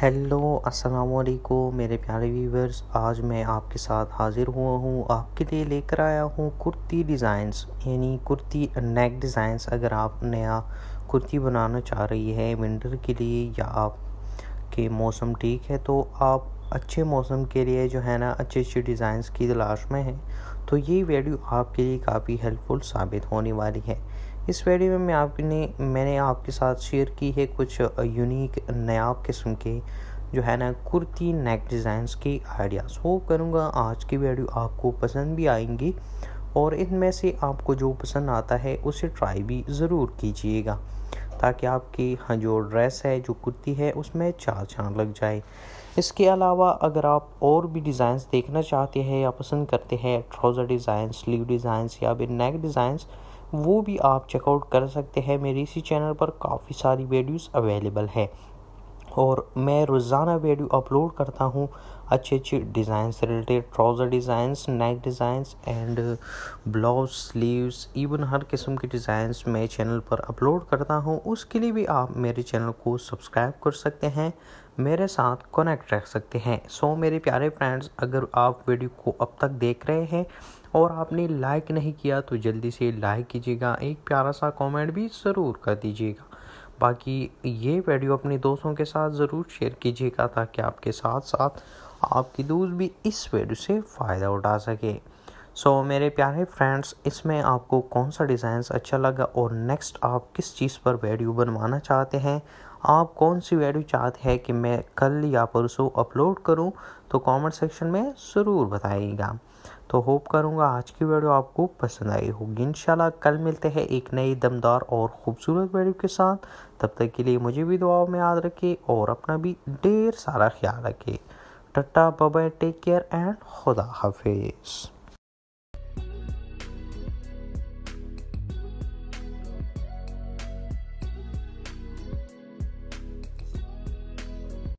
hello अस्सलाम वालेकुम मेरे प्यारे व्यूवर्स आज मैं आपके साथ हाज़िर हुआ हूँ आपके लिए लेकर आया हूँ कुर्ती डिज़ाइंस यानी कुर्ती नेक डिज़ाइंस अगर आप नया कुर्ती बनाना चाह रही है विंटर के लिए या आप के मौसम ठीक है तो आप अच्छे मौसम के लिए जो है ना अच्छे अच्छे डिज़ाइंस की तलाश में हैं तो ये वीडियो आपके लिए काफ़ी हेल्पफुल साबित होने वाली है इस वीडियो में मैं आपने मैंने आपके साथ शेयर की है कुछ यूनिक नयाब किस्म के जो है ना कुर्ती नेक डिज़ाइंस के आइडियाज़ वो करूँगा आज की वीडियो आपको पसंद भी आएंगी और इनमें से आपको जो पसंद आता है उसे ट्राई भी ज़रूर कीजिएगा ताकि आपकी हाँ, जो ड्रेस है जो कुर्ती है उसमें चार चांद लग जाए इसके अलावा अगर आप और भी डिज़ाइंस देखना चाहते हैं या पसंद करते हैं ट्राउज़र डिज़ाइन स्लीव डिज़ाइंस या फिर नेक डिज़ाइंस वो भी आप चेकआउट कर सकते हैं मेरे इसी चैनल पर काफ़ी सारी वीडियोस अवेलेबल है और मैं रोज़ाना वीडियो अपलोड करता हूँ अच्छे अच्छे डिज़ाइन से related trouser designs neck designs and blouse sleeves even हर किस्म के डिज़ाइंस मैं चैनल पर अपलोड करता हूँ उसके लिए भी आप मेरे चैनल को सब्सक्राइब कर सकते हैं मेरे साथ कनेक्ट रख सकते हैं सो so, मेरे प्यारे फ्रेंड्स अगर आप वीडियो को अब तक देख रहे हैं और आपने लाइक नहीं किया तो जल्दी से लाइक कीजिएगा एक प्यारा सा कमेंट भी ज़रूर कर दीजिएगा बाकी ये वीडियो अपने दोस्तों के साथ ज़रूर शेयर कीजिएगा ताकि आपके साथ साथ आपकी दोस्त भी इस वीडियो से फ़ायदा उठा सके सो so, मेरे प्यारे फ्रेंड्स इसमें आपको कौन सा डिज़ाइन अच्छा लगा और नेक्स्ट आप किस चीज़ पर वीडियो बनवाना चाहते हैं आप कौन सी वीडियो चाहते हैं कि मैं कल या परसों अपलोड करूं तो कमेंट सेक्शन में ज़रूर बताइएगा तो होप करूँगा आज की वीडियो आपको पसंद आई होगी इंशाल्लाह कल मिलते हैं एक नई दमदार और ख़ूबसूरत वीडियो के साथ तब तक के लिए मुझे भी दुआओं में याद रखे और अपना भी ढेर सारा ख्याल रखे tata bye bye take care and खुदा हाफिज़